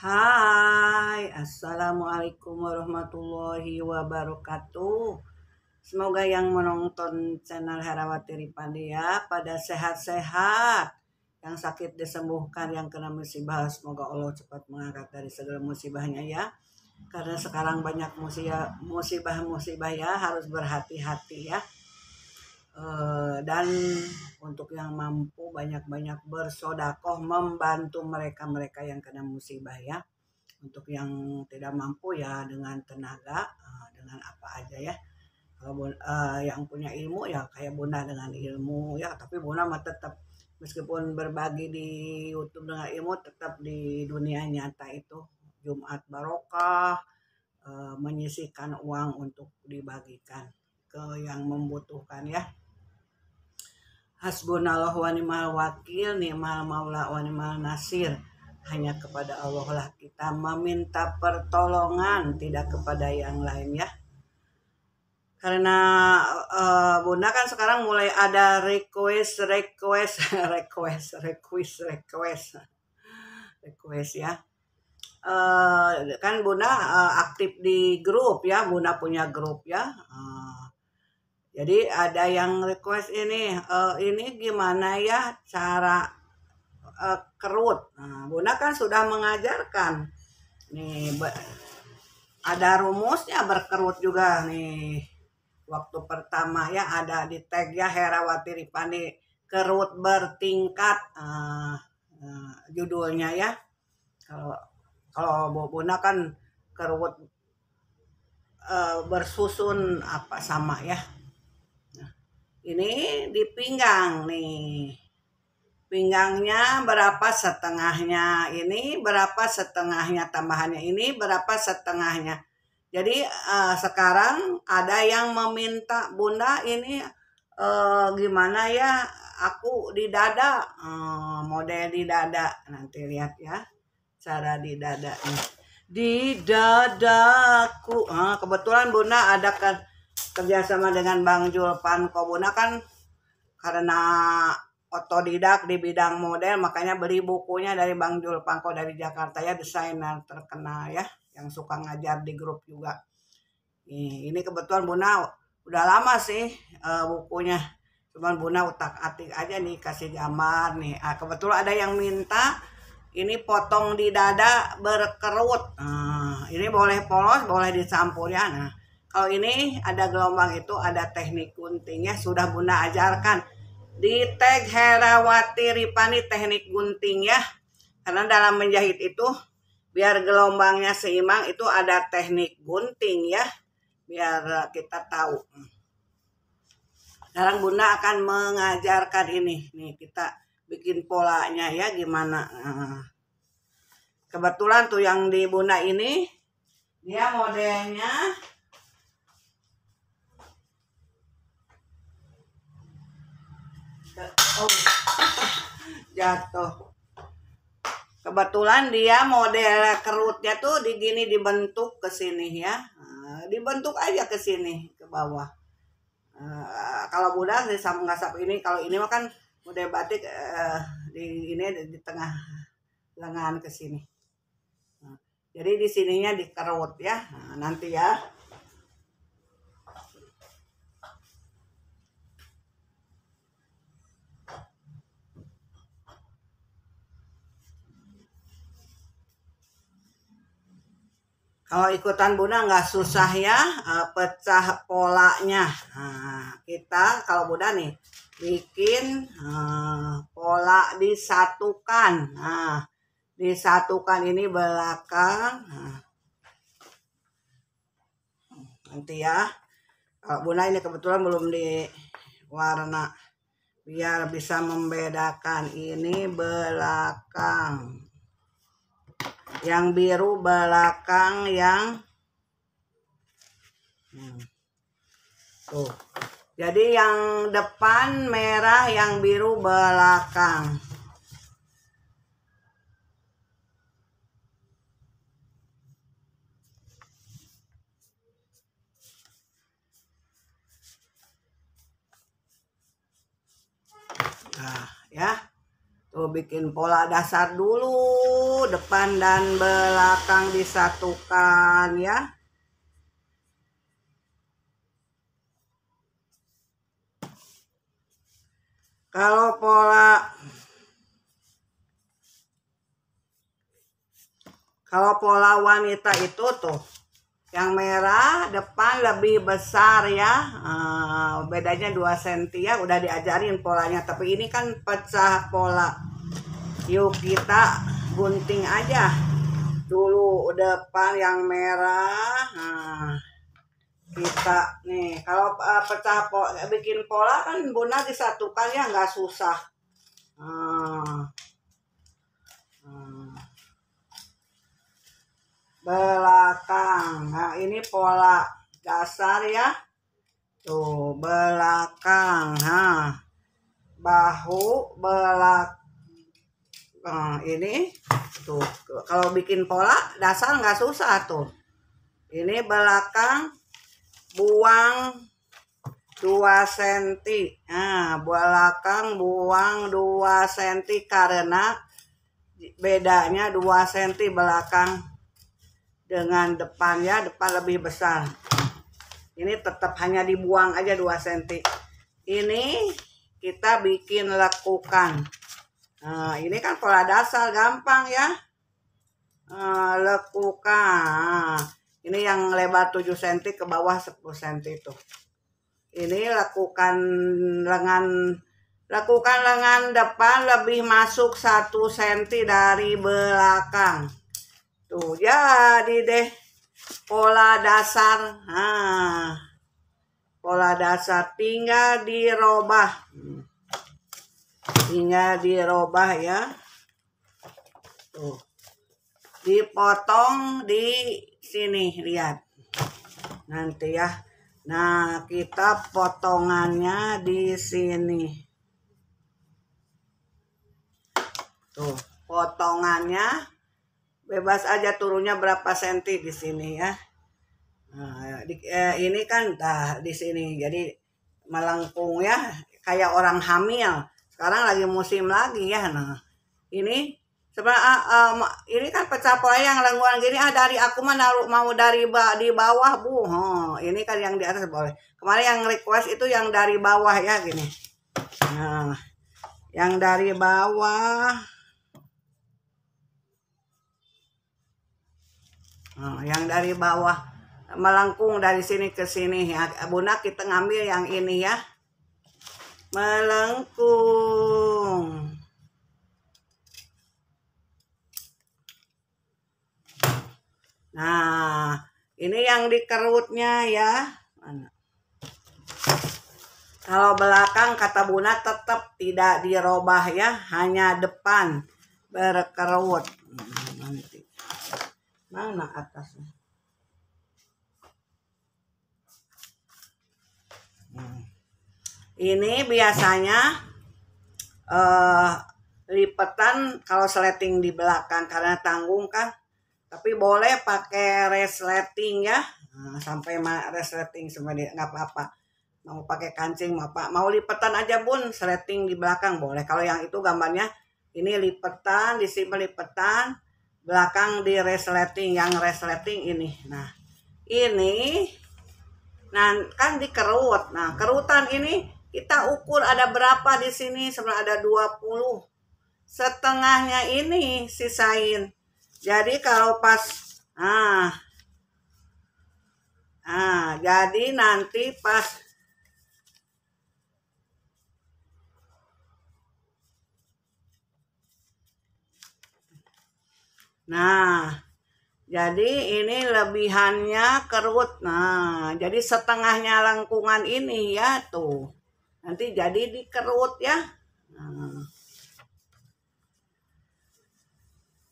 Hai, Assalamualaikum warahmatullahi wabarakatuh. Semoga yang menonton channel Herawati Ripandia pada sehat-sehat. Yang sakit disembuhkan, yang kena musibah. Semoga Allah cepat mengangkat dari segala musibahnya ya. Karena sekarang banyak musibah-musibah ya, harus berhati-hati ya. Eh, dan untuk yang mampu banyak-banyak bersodakoh membantu mereka-mereka yang kena musibah ya untuk yang tidak mampu ya dengan tenaga eh, dengan apa aja ya kalau uh, yang punya ilmu ya kayak Bunda dengan ilmu ya tapi Bunda mah tetap meskipun berbagi di YouTube dengan ilmu tetap di dunia nyata itu Jumat barokah uh, menyisihkan uang untuk dibagikan ke yang membutuhkan ya Hasbunallah wa ni'mal wakil, ni'mal maula wa ni'mal nasir. Hanya kepada Allah lah kita meminta pertolongan, tidak kepada yang lain ya. Karena uh, Bunda kan sekarang mulai ada request, request, request, request, request, request ya. Uh, kan Bunda uh, aktif di grup ya, Bunda punya grup ya. Uh, jadi ada yang request ini, e, ini gimana ya cara e, kerut. Nah, Bunda kan sudah mengajarkan. Nih ada rumusnya berkerut juga nih. Waktu pertama ya ada di tag ya Herawati Ripani kerut bertingkat uh, uh, judulnya ya. Kalau kalau Bu Bunda kan kerut uh, bersusun apa sama ya ini di pinggang nih pinggangnya berapa setengahnya ini berapa setengahnya tambahannya ini berapa setengahnya jadi uh, sekarang ada yang meminta bunda ini uh, gimana ya aku di dada uh, model di dada nanti lihat ya cara di dadanya di dadaku uh, kebetulan bunda ada kan kerjasama dengan Bang Julpan Kobuna kan karena otodidak di bidang model makanya beli bukunya dari Bang Jul Pangko dari Jakarta ya desainer terkenal ya yang suka ngajar di grup juga ini, ini kebetulan Buna udah lama sih uh, bukunya cuman Buna utak atik aja nih kasih gambar nih ah, kebetulan ada yang minta ini potong di dada berkerut nah, ini boleh polos boleh dicampur ya nah kalau ini ada gelombang itu ada teknik guntingnya sudah Bunda ajarkan di tag Herawati Ripani teknik gunting ya karena dalam menjahit itu biar gelombangnya seimbang itu ada teknik gunting ya biar kita tahu sekarang Bunda akan mengajarkan ini nih kita bikin polanya ya gimana nah. kebetulan tuh yang di Bunda ini dia modelnya jatuh kebetulan dia model kerutnya tuh di gini dibentuk ke sini ya nah, dibentuk aja ke sini ke bawah nah, kalau mudah sih sama ngasap ini kalau ini makan kan model batik eh, di ini di, tengah lengan ke sini nah, jadi di sininya dikerut ya nanti ya Kalau ikutan Bunda nggak susah ya eh, pecah polanya. Nah, kita kalau Bunda nih bikin uh, pola disatukan. Nah, disatukan ini belakang. Nah, nanti ya. Kalau Bunda ini kebetulan belum di warna biar bisa membedakan ini belakang yang biru belakang yang hmm. tuh jadi yang depan merah yang biru belakang Nah, ya. Tuh bikin pola dasar dulu depan dan belakang disatukan ya. Kalau pola Kalau pola wanita itu tuh yang merah depan lebih besar ya. Uh, bedanya 2 cm ya udah diajarin polanya tapi ini kan pecah pola. Yuk kita gunting aja dulu depan yang merah nah, kita nih kalau eh, pecah pola, bikin pola kan bunda disatukan ya nggak susah nah. belakang nah ini pola dasar ya tuh belakang nah bahu belakang Eh, ini tuh kalau bikin pola dasar nggak susah tuh ini belakang buang 2 cm nah belakang buang 2 cm karena bedanya 2 cm belakang dengan depan ya depan lebih besar ini tetap hanya dibuang aja 2 cm ini kita bikin lekukan Nah, ini kan pola dasar gampang ya. Nah, lekukan. Ini yang lebar 7 cm ke bawah 10 cm itu. Ini lakukan lengan lakukan lengan depan lebih masuk 1 cm dari belakang. Tuh, jadi deh pola dasar. Nah, pola dasar tinggal dirobah. Hmm hingga dirobah ya tuh dipotong di sini lihat nanti ya nah kita potongannya di sini tuh potongannya bebas aja turunnya berapa senti di sini ya nah, di, eh, ini kan dah di sini jadi melengkung ya kayak orang hamil sekarang lagi musim lagi ya nah ini sebenarnya um, ini kan pecah yang lengguan gini ah dari aku mana mau dari ba, di bawah bu oh, ini kan yang di atas boleh kemarin yang request itu yang dari bawah ya gini nah yang dari bawah nah, yang dari bawah melengkung dari sini ke sini ya bunda kita ngambil yang ini ya melengkung nah ini yang dikerutnya ya mana kalau belakang kata Buna tetap tidak dirobah ya, hanya depan berkerut. Nah, nanti. Mana atasnya? ini biasanya uh, lipetan kalau sleting di belakang karena tanggung kan tapi boleh pakai resleting ya nah, sampai resleting sebenarnya nggak apa-apa mau pakai kancing mau pak mau lipetan aja pun sleting di belakang boleh kalau yang itu gambarnya ini lipetan di sini lipetan belakang di resleting yang resleting ini nah ini nah kan dikerut nah kerutan ini kita ukur ada berapa di sini, sebenarnya ada 20. Setengahnya ini sisain. Jadi kalau pas ah ah jadi nanti pas Nah, jadi ini lebihannya kerut. Nah, jadi setengahnya lengkungan ini ya tuh nanti jadi dikerut ya nah.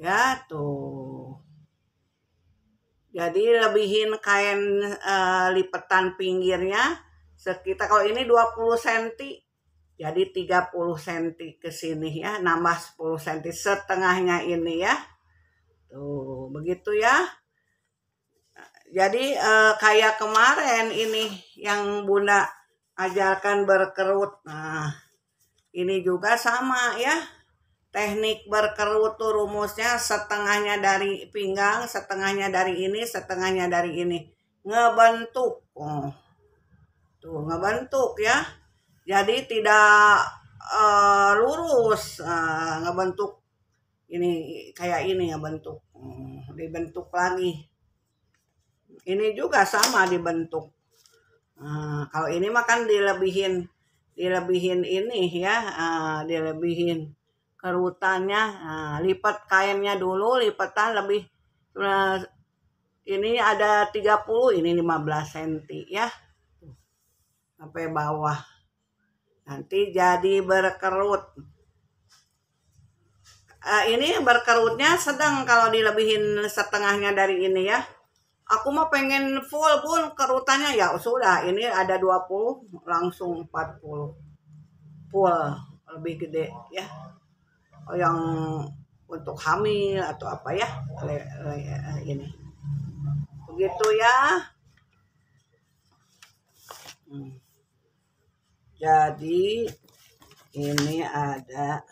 ya tuh jadi lebihin kain e, lipetan pinggirnya sekitar kalau ini 20 cm jadi 30 cm ke sini ya nambah 10 cm setengahnya ini ya tuh begitu ya jadi e, kayak kemarin ini yang bunda ajarkan berkerut nah ini juga sama ya teknik berkerut tuh rumusnya setengahnya dari pinggang setengahnya dari ini setengahnya dari ini ngebentuk oh tuh ngebentuk ya jadi tidak uh, lurus uh, ngebentuk ini kayak ini ngebentuk hmm, dibentuk lagi ini juga sama dibentuk Eh, kalau ini mah kan dilebihin dilebihin ini ya, uh, dilebihin kerutannya, uh, lipat kainnya dulu, lipatan lebih uh, ini ada 30, ini 15 cm ya. Sampai bawah. Nanti jadi berkerut. Uh, ini berkerutnya sedang kalau dilebihin setengahnya dari ini ya aku mah pengen full pun kerutannya ya sudah ini ada 20 langsung 40 full lebih gede ya yang untuk hamil atau apa ya ini begitu ya hmm. jadi ini ada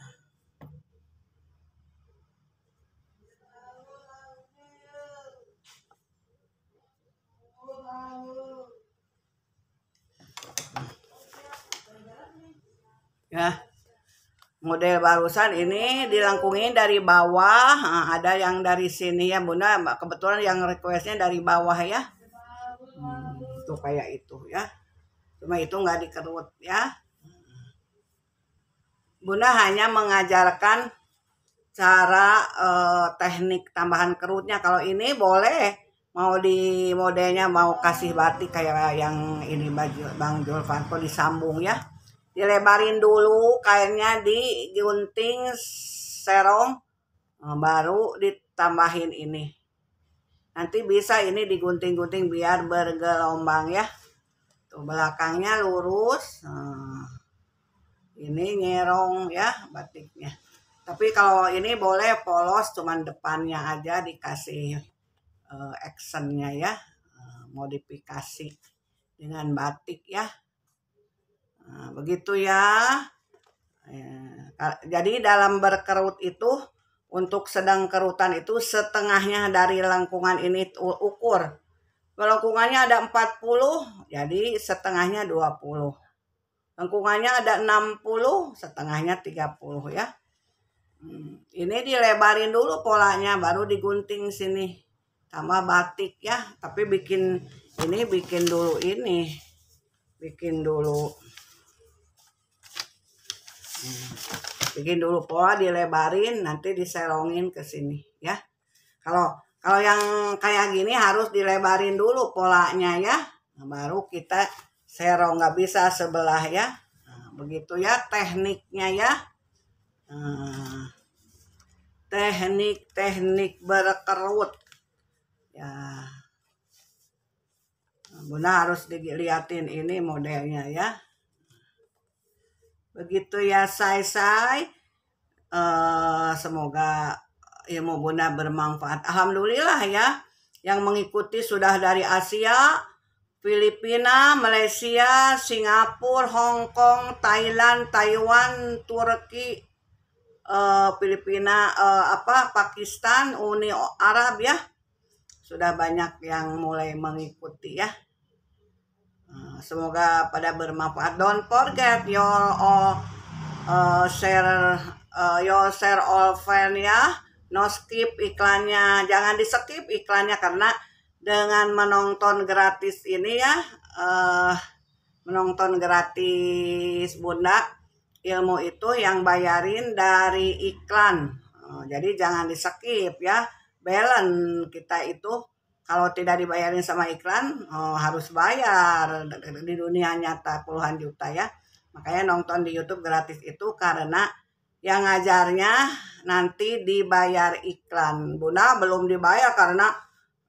ya model barusan ini dilangkungin dari bawah nah, ada yang dari sini ya bunda kebetulan yang requestnya dari bawah ya hmm, itu kayak itu ya cuma itu nggak dikerut ya bunda hanya mengajarkan cara eh, teknik tambahan kerutnya kalau ini boleh mau di modelnya mau kasih batik kayak yang ini baju bang Julvan kok disambung ya dilebarin dulu kainnya digunting serong eh, baru ditambahin ini nanti bisa ini digunting-gunting biar bergelombang ya tuh belakangnya lurus nah, ini nyerong ya batiknya tapi kalau ini boleh polos cuman depannya aja dikasih uh, actionnya ya uh, modifikasi dengan batik ya Nah, begitu ya. ya jadi dalam berkerut itu untuk sedang kerutan itu setengahnya dari lengkungan ini ukur. Lengkungannya ada 40, jadi setengahnya 20. Lengkungannya ada 60, setengahnya 30 ya. Hmm, ini dilebarin dulu polanya baru digunting sini. sama batik ya, tapi bikin ini bikin dulu ini. Bikin dulu bikin dulu pola dilebarin nanti diserongin ke sini ya kalau kalau yang kayak gini harus dilebarin dulu polanya ya nah, baru kita serong nggak bisa sebelah ya nah, begitu ya tekniknya ya nah, teknik-teknik berkerut ya nah, Bunda harus diliatin ini modelnya ya Begitu ya say-say. Uh, eh, semoga ilmu ya, Bunda bermanfaat. Alhamdulillah ya. Yang mengikuti sudah dari Asia, Filipina, Malaysia, Singapura, Hong Kong, Thailand, Taiwan, Turki, uh, Filipina, uh, apa Pakistan, Uni Arab ya. Sudah banyak yang mulai mengikuti ya semoga pada bermanfaat don't forget your all uh, uh, share uh, your share all friend ya no skip iklannya jangan di skip iklannya karena dengan menonton gratis ini ya uh, menonton gratis bunda ilmu itu yang bayarin dari iklan uh, jadi jangan di skip ya balance kita itu kalau tidak dibayarin sama iklan oh, harus bayar di dunia nyata puluhan juta ya makanya nonton di YouTube gratis itu karena yang ngajarnya nanti dibayar iklan Bunda belum dibayar karena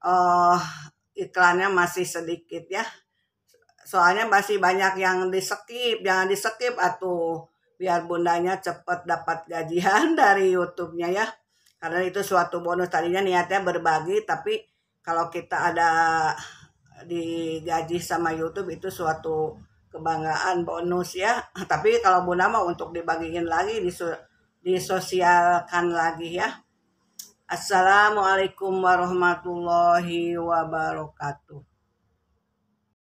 uh, iklannya masih sedikit ya soalnya masih banyak yang di skip jangan di skip atau biar bundanya cepat dapat gajian dari YouTube-nya ya karena itu suatu bonus tadinya niatnya berbagi tapi kalau kita ada digaji sama YouTube itu suatu kebanggaan bonus ya tapi kalau Bu Nama untuk dibagiin lagi disu disosialkan lagi ya Assalamualaikum warahmatullahi wabarakatuh